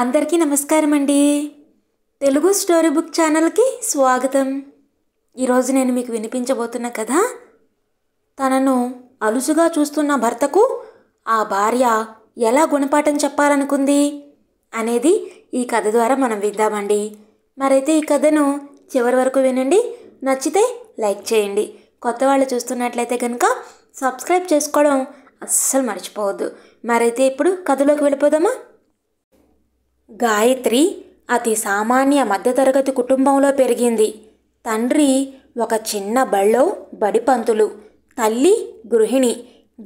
అందరికీ నమస్కారం అండి తెలుగు స్టోరీ బుక్ ఛానల్కి స్వాగతం ఈరోజు నేను మీకు వినిపించబోతున్న కథ తనను అలుసుగా చూస్తున్న భర్తకు ఆ భార్య ఎలా గుణపాఠం చెప్పాలనుకుంది అనేది ఈ కథ ద్వారా మనం విద్దామండి మరైతే ఈ కథను చివరి వరకు వినండి నచ్చితే లైక్ చేయండి కొత్త వాళ్ళు చూస్తున్నట్లయితే కనుక సబ్స్క్రైబ్ చేసుకోవడం అస్సలు మర్చిపోవద్దు మరైతే ఇప్పుడు కథలోకి వెళ్ళిపోదామా గాయత్రి అతి సామాన్య మధ్యతరగతి కుటుంబంలో పెరిగింది తండ్రి ఒక చిన్న బళ్ళో బడిపంతులు తల్లి గృహిణి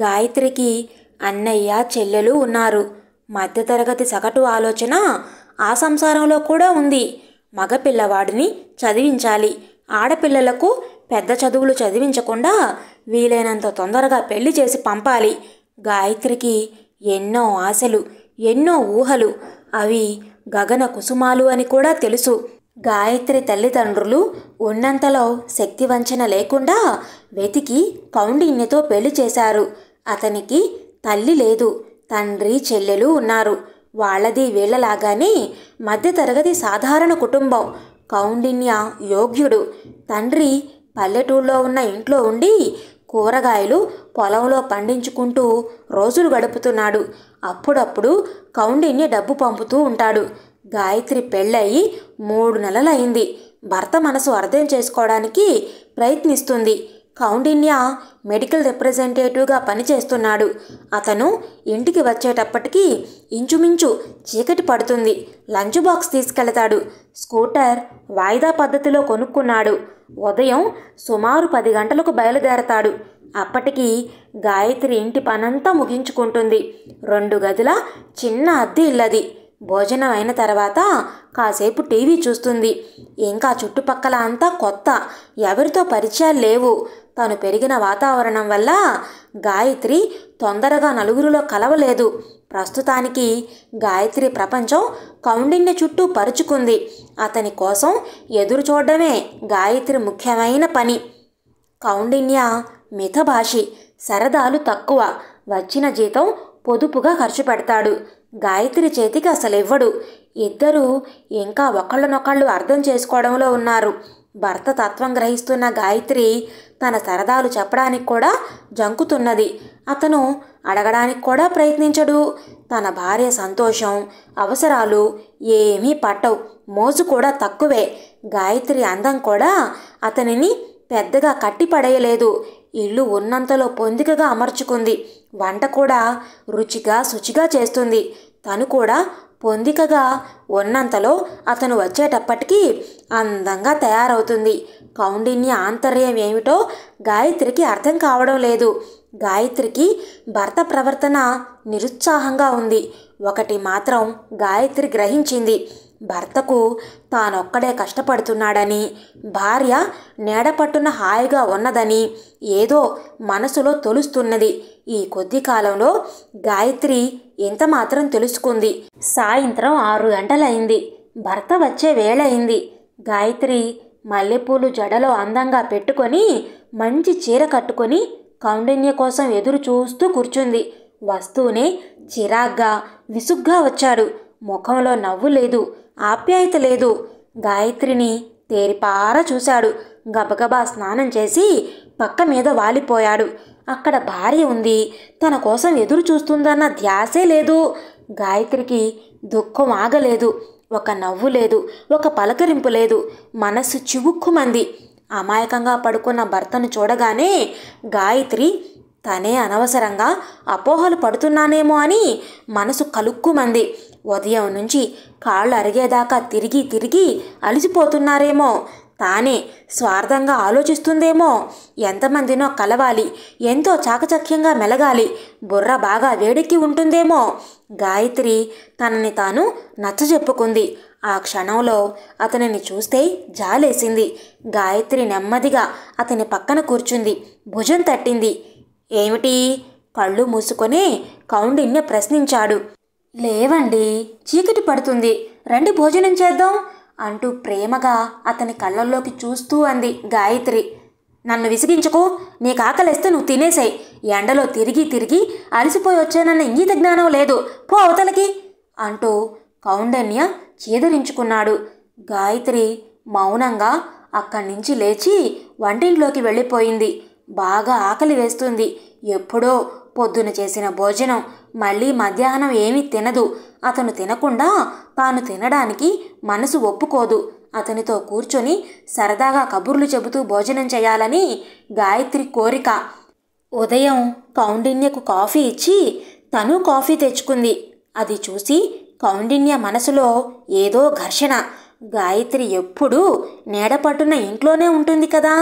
గాయత్రికి అన్నయ్య చెల్లెలు ఉన్నారు మధ్యతరగతి సగటు ఆలోచన ఆ సంసారంలో కూడా ఉంది మగపిల్లవాడిని చదివించాలి ఆడపిల్లలకు పెద్ద చదువులు చదివించకుండా వీలైనంత తొందరగా పెళ్లి చేసి పంపాలి గాయత్రికి ఎన్నో ఆశలు ఎన్నో ఊహలు అవి గగన కుసుమాలు అని కూడా తెలుసు గాయత్రి తల్లిదండ్రులు ఉన్నంతలో శక్తివంచన లేకుండా వెతికి కౌండిన్యతో పెళ్లి చేశారు అతనికి తల్లి లేదు తండ్రి చెల్లెలు ఉన్నారు వాళ్ళది వీళ్ళలాగానే మధ్యతరగతి సాధారణ కుటుంబం కౌండిన్య యోగ్యుడు తండ్రి పల్లెటూళ్ళలో ఉన్న ఇంట్లో ఉండి కూరగాయలు పొలంలో పండించుకుంటూ రోజులు గడుపుతున్నాడు అప్పుడప్పుడు కౌండిన్య డబ్బు పంపుతూ ఉంటాడు గాయత్రి పెళ్ళయి మూడు నెలలైంది భర్త మనసు అర్థం చేసుకోవడానికి ప్రయత్నిస్తుంది కౌండిన్య మెడికల్ రిప్రజెంటేటివ్గా పనిచేస్తున్నాడు అతను ఇంటికి వచ్చేటప్పటికి ఇంచుమించు చీకటి పడుతుంది లంచ్ బాక్స్ తీసుకెళతాడు స్కూటర్ వాయిదా పద్ధతిలో కొనుక్కున్నాడు ఉదయం సుమారు పది గంటలకు బయలుదేరతాడు అప్పటికి గాయత్రి ఇంటి పనంతా ముగించుకుంటుంది రెండు గదుల చిన్న అద్దె ఇల్లది భోజనం అయిన తర్వాత కాసేపు టీవీ చూస్తుంది ఇంకా చుట్టుపక్కల అంతా కొత్త ఎవరితో పరిచయాలు లేవు తను పెరిగిన వాతావరణం వల్ల గాయత్రి తొందరగా నలుగురిలో కలవలేదు ప్రస్తుతానికి గాయత్రి ప్రపంచం కౌండిన్య చుట్టూ పరుచుకుంది అతని కోసం ఎదురు చూడడమే గాయత్రి ముఖ్యమైన పని కౌండిన్య మితభాషి సరదాలు తక్కువ వచ్చిన జీతం పొదుపుగా ఖర్చు పెడతాడు గాయత్రి చేతికి అసలు ఇవ్వడు ఇద్దరూ ఇంకా ఒకళ్ళనొకళ్ళు అర్థం చేసుకోవడంలో ఉన్నారు భర్త తత్వం గ్రహిస్తున్న గాయత్రి తన సరదాలు చెప్పడానికి కూడా జంకుతున్నది అతను అడగడానికి కూడా ప్రయత్నించడు తన భార్య సంతోషం అవసరాలు ఏమీ పట్టవు మోజు కూడా తక్కువే గాయత్రి అందం కూడా అతనిని పెద్దగా కట్టిపడేయలేదు ఇల్లు ఉన్నంతలో పొందికగా అమర్చుకుంది వంట కూడా రుచిగా శుచిగా చేస్తుంది తను కూడా పొందికగా ఉన్నంతలో అతను వచ్చేటప్పటికీ అందంగా తయారవుతుంది కౌండిన్య ఆంతర్యం ఏమిటో గాయత్రికి అర్థం కావడం లేదు గాయత్రికి భర్త ప్రవర్తన నిరుత్సాహంగా ఉంది ఒకటి మాత్రం గాయత్రి గ్రహించింది భర్తకు తానొక్కడే కష్టపడుతున్నాడని భార్య నీడపట్టున హాయిగా ఉన్నదని ఏదో మనసులో తొలుస్తున్నది ఈ కొద్ది కాలంలో గాయత్రి ఇంత మాత్రం తెలుసుకుంది సాయంత్రం ఆరు గంటలైంది భర్త వచ్చే వేళయింది గాయత్రి మల్లెపూలు జడలో అందంగా పెట్టుకొని మంచి చీర కట్టుకొని కౌండిన్య కోసం ఎదురు చూస్తూ కూర్చుంది వస్తూనే చిరాగ్గా విసుగ్గా వచ్చాడు ముఖంలో నవ్వు లేదు ఆప్యాయత లేదు గాయత్రిని తేరిపార చూశాడు గబగబా స్నానం చేసి పక్క మీద వాలిపోయాడు అక్కడ భార్య ఉంది తన కోసం ఎదురు చూస్తుందన్న ధ్యాసే లేదు గాయత్రికి దుఃఖం ఆగలేదు ఒక నవ్వు లేదు ఒక పలకరింపు లేదు మనస్సు చివుక్కుమంది అమాయకంగా పడుకున్న భర్తను చూడగానే గాయత్రి తనే అనవసరంగా అపోహలు పడుతున్నానేమో అని మనసు కలుక్కుమంది ఉదయం నుంచి కాళ్ళు అరిగేదాకా తిరిగి తిరిగి అలిసిపోతున్నారేమో తానే స్వార్థంగా ఆలోచిస్తుందేమో ఎంతమందినో కలవాలి ఎంతో చాకచక్యంగా మెలగాలి బుర్ర బాగా వేడెక్కి ఉంటుందేమో గాయత్రి తనని తాను నచ్చజెప్పుకుంది ఆ క్షణంలో అతనిని చూస్తే జాలేసింది గాయత్రి నెమ్మదిగా అతని పక్కన కూర్చుంది భుజం తట్టింది ఏమిటి కళ్ళు మూసుకొని కౌండిన్య ప్రశ్నించాడు లేవండి చీకటి పడుతుంది రండి భోజనం చేద్దాం అంటూ ప్రేమగా అతని కళ్ళల్లోకి చూస్తూ అంది గాయత్రి నన్ను విసిగించుకో నీకు ఆకలిస్తే నువ్వు తినేసాయి ఎండలో తిరిగి తిరిగి అలసిపోయి వచ్చానన్న ఇంగిత జ్ఞానం లేదు పో అవతలకి అంటూ కౌండన్య చీదరించుకున్నాడు గాయత్రి మౌనంగా అక్కడి నుంచి లేచి వంటింట్లోకి వెళ్ళిపోయింది బాగా ఆకలి వేస్తుంది ఎప్పుడో పొద్దున చేసిన భోజనం మళ్ళీ మధ్యాహ్నం ఏమీ తినదు అతను తినకుండా తాను తినడానికి మనసు ఒప్పుకోదు అతనితో కూర్చొని సరదాగా కబుర్లు చెబుతూ భోజనం చేయాలని గాయత్రి కోరిక ఉదయం కౌండిన్యకు కాఫీ ఇచ్చి తను కాఫీ తెచ్చుకుంది అది చూసి కౌండిన్య మనసులో ఏదో ఘర్షణ గాయత్రి ఎప్పుడూ నీడపట్టున ఇంట్లోనే ఉంటుంది కదా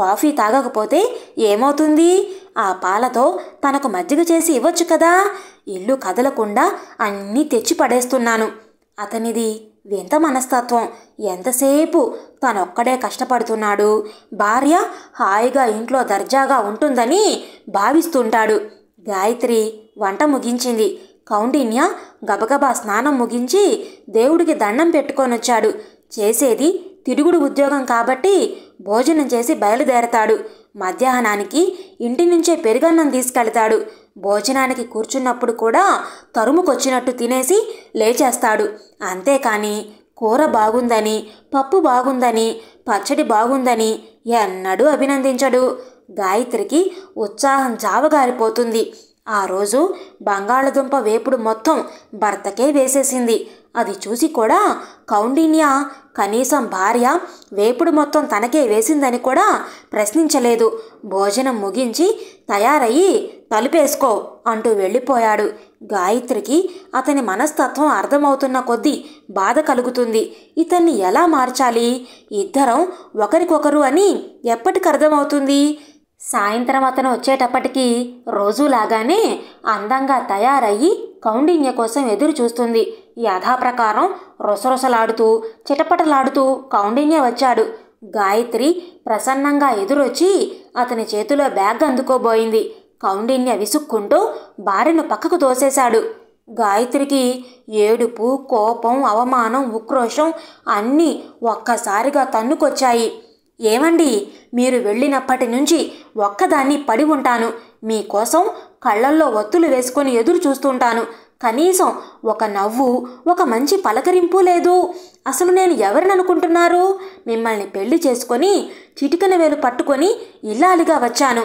కాఫీ తాగకపోతే ఏమవుతుంది ఆ పాలతో తనకు మజ్జిగ చేసి ఇవ్వచ్చు కదా ఇల్లు కదలకుండా అన్నీ తెచ్చి పడేస్తున్నాను అతనిది వింత మనస్తత్వం ఎంతసేపు తనొక్కడే కష్టపడుతున్నాడు భార్య హాయిగా ఇంట్లో దర్జాగా ఉంటుందని భావిస్తుంటాడు గాయత్రి వంట ముగించింది కౌండిన్య గబగబా స్నానం ముగించి దేవుడికి దండం పెట్టుకొనొచ్చాడు చేసేది తిరుగుడు ఉద్యోగం కాబట్టి భోజనం చేసి బయలుదేరతాడు మధ్యాహ్నానికి ఇంటి నుంచే పెరుగన్నం తీసుకెళ్తాడు భోజనానికి కూర్చున్నప్పుడు కూడా తరుముకొచ్చినట్టు తినేసి లేచేస్తాడు అంతేకాని కూర బాగుందని పప్పు బాగుందని పచ్చడి బాగుందని ఎన్నడూ అభినందించడు గాయత్రికి ఉత్సాహం జావగారిపోతుంది ఆ రోజు బంగాళదుంప వేపుడు మొత్తం భర్తకే వేసేసింది అది చూసి కూడా కౌండిన్య కనీసం భార్య వేపుడు మొత్తం తనకే వేసిందని కూడా ప్రశ్నించలేదు భోజనం ముగించి తయారయ్యి తలుపేసుకో అంటూ వెళ్ళిపోయాడు గాయత్రికి అతని మనస్తత్వం అర్థమవుతున్న కొద్దీ బాధ కలుగుతుంది ఇతన్ని ఎలా మార్చాలి ఇద్దరం ఒకరికొకరు అని ఎప్పటికర్థమవుతుంది సాయంత్రం అతను వచ్చేటప్పటికీ రోజులాగానే అందంగా తయారయ్యి కౌండిన్య కోసం ఎదురు చూస్తుంది యథాప్రకారం రొసరొసలాడుతూ చిటపటలాడుతూ కౌండిన్య వచ్చాడు గాయత్రి ప్రసన్నంగా ఎదురొచ్చి అతని చేతిలో బ్యాగ్ అందుకోబోయింది కౌండిన్య విసుక్కుంటూ భార్యను పక్కకు తోసేశాడు గాయత్రికి ఏడుపు కోపం అవమానం ఉక్రోషం అన్నీ ఒక్కసారిగా తన్నుకొచ్చాయి ఏమండి మీరు వెళ్ళినప్పటి నుంచి ఒక్కదాన్ని పడి ఉంటాను మీకోసం కళ్ళల్లో ఒత్తులు వేసుకొని ఎదురు చూస్తుంటాను కనీసం ఒక నవ్వు ఒక మంచి పలకరింపు లేదు అసలు నేను ఎవరిని అనుకుంటున్నారు మిమ్మల్ని పెళ్లి చేసుకొని చిటికన వేలు పట్టుకొని ఇల్లాలిగా వచ్చాను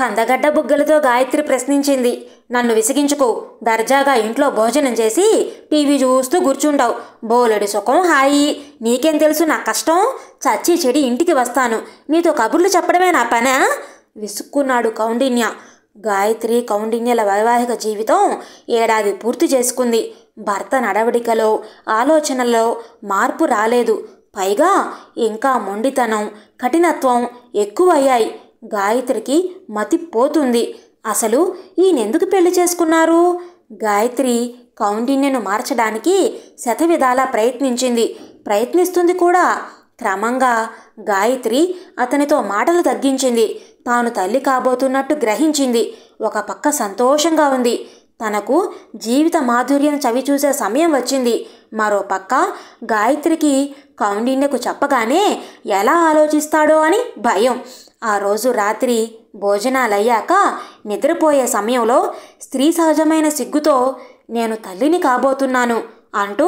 కందగడ్డ బుగ్గలతో గాయత్రి ప్రశ్నించింది నన్ను విసిగించుకో దర్జాగా ఇంట్లో భోజనం చేసి టీవీ చూస్తూ కూర్చుంటావు బోలెడు సుఖం హాయి నీకేం తెలుసు నా కష్టం చచ్చి చెడి ఇంటికి వస్తాను నీతో కబుర్లు చెప్పడమే నా పనా విసుక్కున్నాడు కౌండిన్య గాయత్రి కౌండిన్యల వైవాహిక జీవితం ఏడాది పూర్తి చేసుకుంది భర్త నడవడికలో ఆలోచనలో మార్పు రాలేదు పైగా ఇంకా మొండితనం కఠినత్వం ఎక్కువయ్యాయి గాయత్రికి మతిపోతుంది అసలు ఈయనెందుకు పెళ్లి చేసుకున్నారు గాయత్రి కౌండిన్యను మార్చడానికి శతవిధాలా ప్రయత్నించింది ప్రయత్నిస్తుంది కూడా క్రమంగా గాయత్రి అతనితో మాటలు తగ్గించింది తాను తల్లి కాబోతున్నట్టు గ్రహించింది ఒక పక్క సంతోషంగా ఉంది తనకు జీవిత మాధుర్యం చవిచూసే సమయం వచ్చింది మరో పక్క గాయత్రికి కౌండిన్యకు చెప్పగానే ఎలా ఆలోచిస్తాడో అని భయం ఆ రోజు రాత్రి భోజనాలయ్యాక నిద్రపోయే సమయంలో స్త్రీ సహజమైన సిగ్గుతో నేను తల్లిని కాబోతున్నాను అంటూ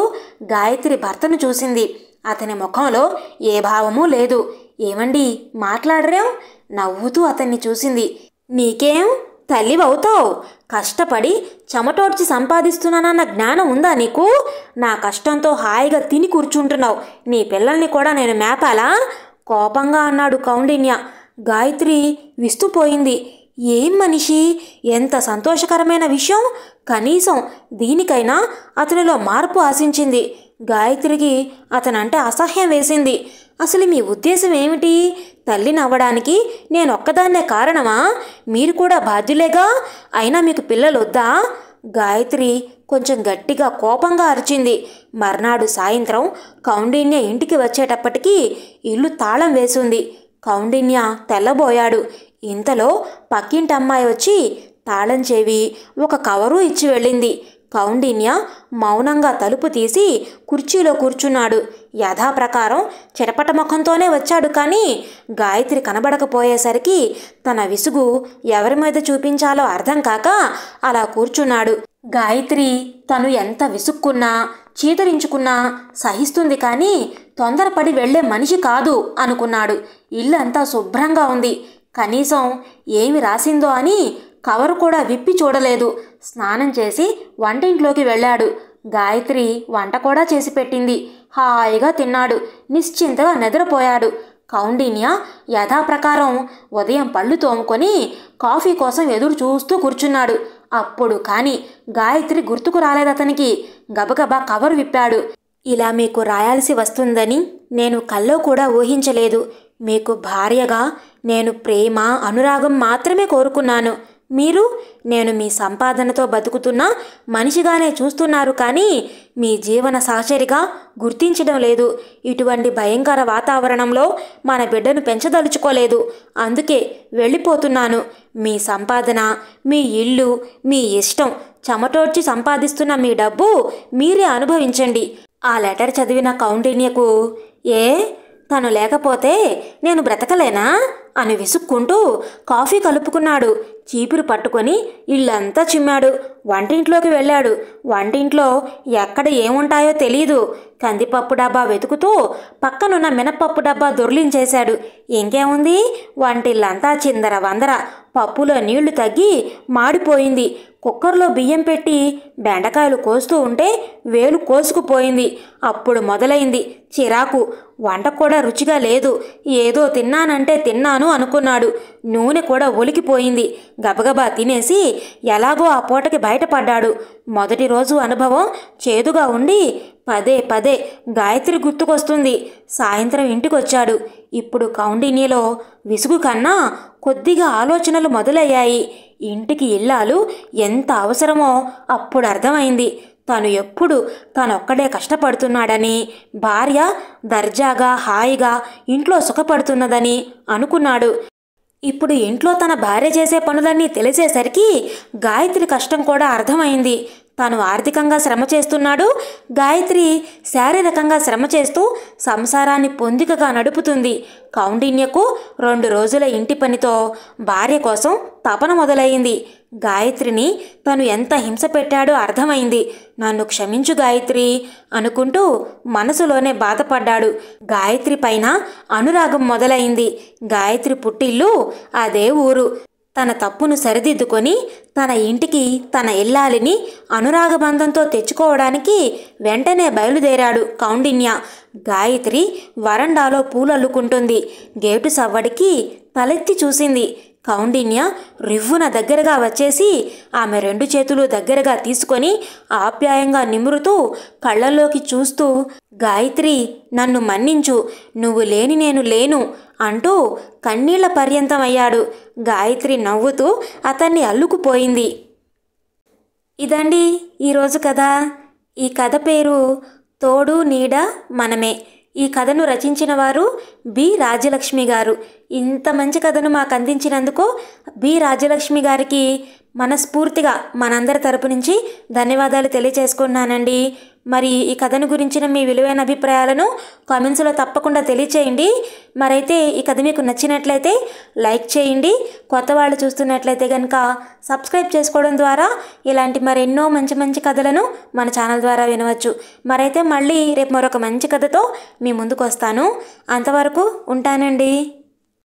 గాయత్రి భర్తను చూసింది అతని ముఖంలో ఏ భావమూ లేదు ఏమండి మాట్లాడరేం నవ్వుతూ అతన్ని చూసింది నీకేం తల్లివవుతావు కష్టపడి చెమటోడ్చి సంపాదిస్తున్నానన్న జ్ఞానం ఉందా నీకు నా కష్టంతో హాయిగా తిని కూర్చుంటున్నావు నీ పిల్లల్ని కూడా నేను మేపాలా కోపంగా అన్నాడు కౌండిన్య గాయత్రి విస్తుపోయింది ఏం మనిషి ఎంత సంతోషకరమైన విషయం కనీసం దీనికైనా అతనిలో మార్పు ఆశించింది గాయత్రికి అతనంటే అసహ్యం వేసింది అసలు మీ ఉద్దేశం ఏమిటి తల్లి నవ్వడానికి నేను ఒక్కదాన్నే కారణమా మీరు కూడా బాధ్యులేగా అయినా మీకు పిల్లలు వద్దా గాయత్రి కొంచెం గట్టిగా కోపంగా అరిచింది మర్నాడు సాయంత్రం కౌండిన్య ఇంటికి వచ్చేటప్పటికీ ఇల్లు తాళం వేసింది కౌండిన్య తెల్లబోయాడు ఇంతలో పక్కింటి అమ్మాయి వచ్చి తాళం చేవి ఒక కవరు ఇచ్చి వెళ్ళింది కౌండిన్య మౌనంగా తలుపు తీసి కుర్చీలో కూర్చున్నాడు యథాప్రకారం చిరపట ముఖంతోనే వచ్చాడు కానీ గాయత్రి కనబడకపోయేసరికి తన విసుగు ఎవరి మీద చూపించాలో అర్థం కాక అలా కూర్చున్నాడు గాయత్రి తను ఎంత విసుక్కున్నా చీదరించుకున్నా సహిస్తుంది కానీ తొందరపడి వెళ్లే మనిషి కాదు అనుకున్నాడు ఇల్లంతా శుభ్రంగా ఉంది కనీసం ఏమి రాసిందో అని కవరు కూడా విప్పి చూడలేదు స్నానం చేసి వంటింట్లోకి వెళ్ళాడు గాయత్రి వంట కూడా చేసి పెట్టింది హాయిగా తిన్నాడు నిశ్చింతగా నిద్రపోయాడు కౌండిన్య యథాప్రకారం ఉదయం పళ్ళు తోముకొని కాఫీ కోసం ఎదురు చూస్తూ కూర్చున్నాడు అప్పుడు కానీ గాయత్రి గుర్తుకు రాలేదు అతనికి గబగబా కవర్ విప్పాడు ఇలా మీకు రాయాల్సి వస్తుందని నేను కల్లో కూడా ఊహించలేదు మీకు భార్యగా నేను ప్రేమ అనురాగం మాత్రమే కోరుకున్నాను మీరు నేను మీ సంపాదనతో బతుకుతున్న మనిషిగానే చూస్తున్నారు కానీ మీ జీవన సాచరిగా గుర్తించడం లేదు ఇటువంటి భయంకర వాతావరణంలో మన బిడ్డను పెంచదలుచుకోలేదు అందుకే వెళ్ళిపోతున్నాను మీ సంపాదన మీ ఇల్లు మీ ఇష్టం చెమటోడ్చి సంపాదిస్తున్న మీ డబ్బు మీరే అనుభవించండి ఆ లెటర్ చదివిన కౌండిన్యకు ఏ తను లేకపోతే నేను బ్రతకలేనా అని విసుక్కుంటూ కాఫీ కలుపుకున్నాడు చీపురు పట్టుకొని ఇళ్ళంతా చిమ్మాడు వంటింట్లోకి వెళ్ళాడు వంటింట్లో ఎక్కడ ఏముంటాయో తెలీదు కందిపప్పు డబ్బా వెతుకుతూ పక్కనున్న మినపప్పు డబ్బా దొర్లించేశాడు ఇంకేముంది వంటిల్లంతా చిందర వందర పప్పులో నీళ్లు తగ్గి మాడిపోయింది కుక్కర్లో బియ్యం పెట్టి బెండకాయలు కోస్తూ ఉంటే వేలు కోసుకుపోయింది అప్పుడు మొదలైంది చిరాకు వంట కూడా రుచిగా లేదు ఏదో తిన్నానంటే తిన్నాను అనుకున్నాడు నూనె కూడా ఒలికిపోయింది గబగబా తినేసి ఎలాగో ఆ పూటకి బయటపడ్డాడు మొదటి రోజు అనుభవం చేదుగా ఉండి పదే పదే గాయత్రి గుర్తుకొస్తుంది సాయంత్రం ఇంటికొచ్చాడు ఇప్పుడు కౌండిన్యలో విసుగు కన్నా కొద్దిగా ఆలోచనలు మొదలయ్యాయి ఇంటికి ఇల్లాలు ఎంత అవసరమో అప్పుడు అర్థమైంది తను ఎప్పుడు తనొక్కడే కష్టపడుతున్నాడని భార్య దర్జాగా హాయిగా ఇంట్లో సుఖపడుతున్నదని అనుకున్నాడు ఇప్పుడు ఇంట్లో తన భార్య చేసే పనులన్నీ తెలిసేసరికి గాయత్రి కష్టం కూడా అర్థమైంది తాను ఆర్థికంగా శ్రమ చేస్తున్నాడు గాయత్రి శారీరకంగా శ్రమ చేస్తూ సంసారాన్ని పొందికగా నడుపుతుంది కౌండిన్యకు రెండు రోజుల ఇంటి పనితో భార్య కోసం తపన మొదలైంది గాయత్రిని తను ఎంత హింస పెట్టాడో అర్థమైంది నన్ను క్షమించు గాయత్రి అనుకుంటూ మనసులోనే బాధపడ్డాడు గాయత్రి పైన అనురాగం మొదలైంది గాయత్రి పుట్టిల్లు అదే ఊరు తన తప్పును సరిదిద్దుకొని తన ఇంటికి తన ఇల్లాలిని అనురాగబంధంతో తెచ్చుకోవడానికి వెంటనే బయలుదేరాడు కౌండిన్య గాయత్రి వరండాలో పూలల్లుకుంటుంది గేటు సవ్వడికి తలెత్తి చూసింది కౌండిన్య రివ్వున దగ్గరగా వచ్చేసి ఆమె రెండు చేతులు దగ్గరగా తీసుకొని ఆప్యాయంగా నిమురుతూ కళ్ళల్లోకి చూస్తూ గాయత్రి నన్ను మన్నించు నువ్వు లేని నేను లేను అంటూ కన్నీళ్ల పర్యంతమయ్యాడు గాయత్రి నవ్వుతూ అతన్ని అల్లుకుపోయింది ఇదండి ఈరోజు కథ ఈ కథ పేరు తోడు నీడ మనమే ఈ కథను రచించిన వారు బి రాజలక్ష్మి గారు ఇంత మంచి కథను మాకు అందించినందుకు బి రాజలక్ష్మి గారికి మనస్ఫూర్తిగా మనందరి తరపు నుంచి ధన్యవాదాలు తెలియచేసుకున్నానండి మరి ఈ కథను గురించిన మీ విలువైన అభిప్రాయాలను కామెంట్స్లో తప్పకుండా తెలియచేయండి మరైతే ఈ కథ మీకు నచ్చినట్లయితే లైక్ చేయండి కొత్త వాళ్ళు చూస్తున్నట్లయితే కనుక సబ్స్క్రైబ్ చేసుకోవడం ద్వారా ఇలాంటి మరెన్నో మంచి మంచి కథలను మన ఛానల్ ద్వారా వినవచ్చు మరైతే మళ్ళీ రేపు మరొక మంచి కథతో మీ ముందుకు వస్తాను అంతవరకు ఉంటానండి